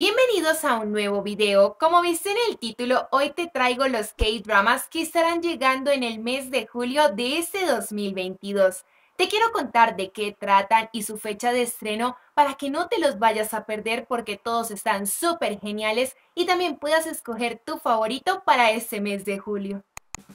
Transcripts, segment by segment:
Bienvenidos a un nuevo video. Como viste en el título, hoy te traigo los K-Dramas que estarán llegando en el mes de julio de este 2022. Te quiero contar de qué tratan y su fecha de estreno para que no te los vayas a perder porque todos están súper geniales y también puedas escoger tu favorito para este mes de julio.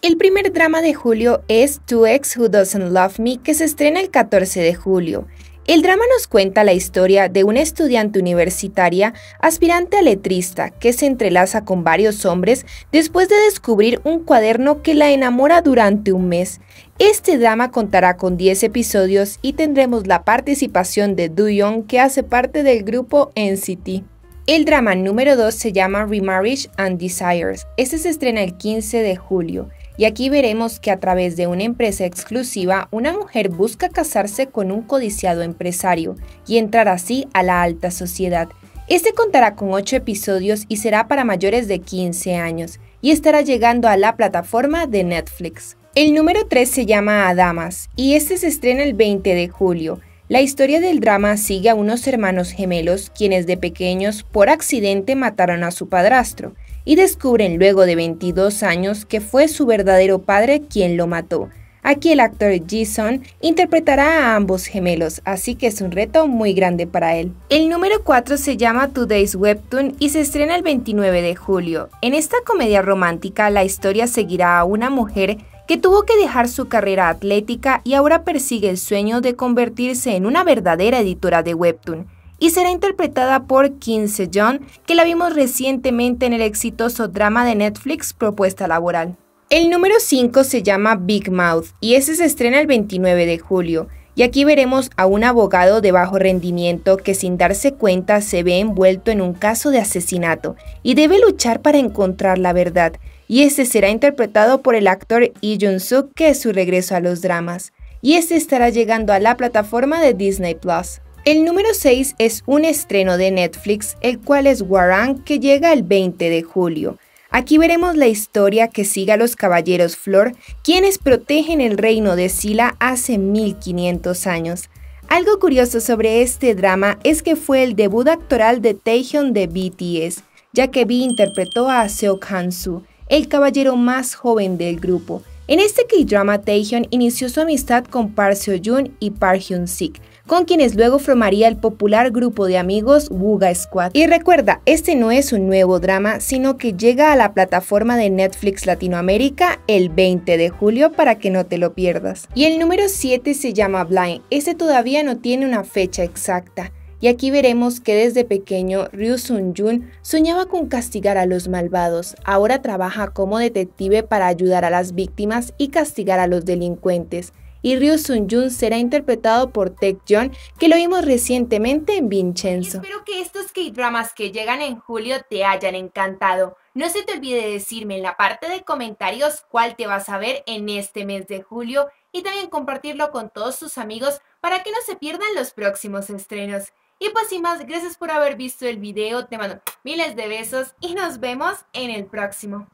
El primer drama de julio es Two Ex Who Doesn't Love Me que se estrena el 14 de julio. El drama nos cuenta la historia de una estudiante universitaria aspirante a letrista que se entrelaza con varios hombres después de descubrir un cuaderno que la enamora durante un mes. Este drama contará con 10 episodios y tendremos la participación de Du Young que hace parte del grupo NCT. El drama número 2 se llama Remarriage and Desires. Este se estrena el 15 de julio. Y aquí veremos que a través de una empresa exclusiva, una mujer busca casarse con un codiciado empresario y entrar así a la alta sociedad. Este contará con 8 episodios y será para mayores de 15 años y estará llegando a la plataforma de Netflix. El número 3 se llama Adamas y este se estrena el 20 de julio. La historia del drama sigue a unos hermanos gemelos quienes de pequeños por accidente mataron a su padrastro y descubren luego de 22 años que fue su verdadero padre quien lo mató. Aquí el actor Jason interpretará a ambos gemelos, así que es un reto muy grande para él. El número 4 se llama Today's Webtoon y se estrena el 29 de julio. En esta comedia romántica la historia seguirá a una mujer que tuvo que dejar su carrera atlética y ahora persigue el sueño de convertirse en una verdadera editora de Webtoon y será interpretada por se John, que la vimos recientemente en el exitoso drama de Netflix Propuesta Laboral. El número 5 se llama Big Mouth y ese se estrena el 29 de julio. Y aquí veremos a un abogado de bajo rendimiento que sin darse cuenta se ve envuelto en un caso de asesinato y debe luchar para encontrar la verdad. Y ese será interpretado por el actor Lee Jun suk que es su regreso a los dramas. Y este estará llegando a la plataforma de Disney Plus. El número 6 es un estreno de Netflix, el cual es Warang, que llega el 20 de julio. Aquí veremos la historia que sigue a los caballeros Flor, quienes protegen el reino de Sila hace 1500 años. Algo curioso sobre este drama es que fue el debut actoral de Taehyung de BTS, ya que Vi interpretó a han Soo, el caballero más joven del grupo, en este K-drama, Taehyun inició su amistad con Park seo y Park Hyun-sik, con quienes luego formaría el popular grupo de amigos Wuga Squad. Y recuerda, este no es un nuevo drama, sino que llega a la plataforma de Netflix Latinoamérica el 20 de julio para que no te lo pierdas. Y el número 7 se llama Blind, este todavía no tiene una fecha exacta. Y aquí veremos que desde pequeño Ryu Sun-jun soñaba con castigar a los malvados, ahora trabaja como detective para ayudar a las víctimas y castigar a los delincuentes. Y Ryu Sun-jun será interpretado por Taek John, que lo vimos recientemente en Vincenzo. espero que estos K-dramas que llegan en julio te hayan encantado. No se te olvide decirme en la parte de comentarios cuál te vas a ver en este mes de julio y también compartirlo con todos tus amigos para que no se pierdan los próximos estrenos. Y pues sin más, gracias por haber visto el video, te mando miles de besos y nos vemos en el próximo.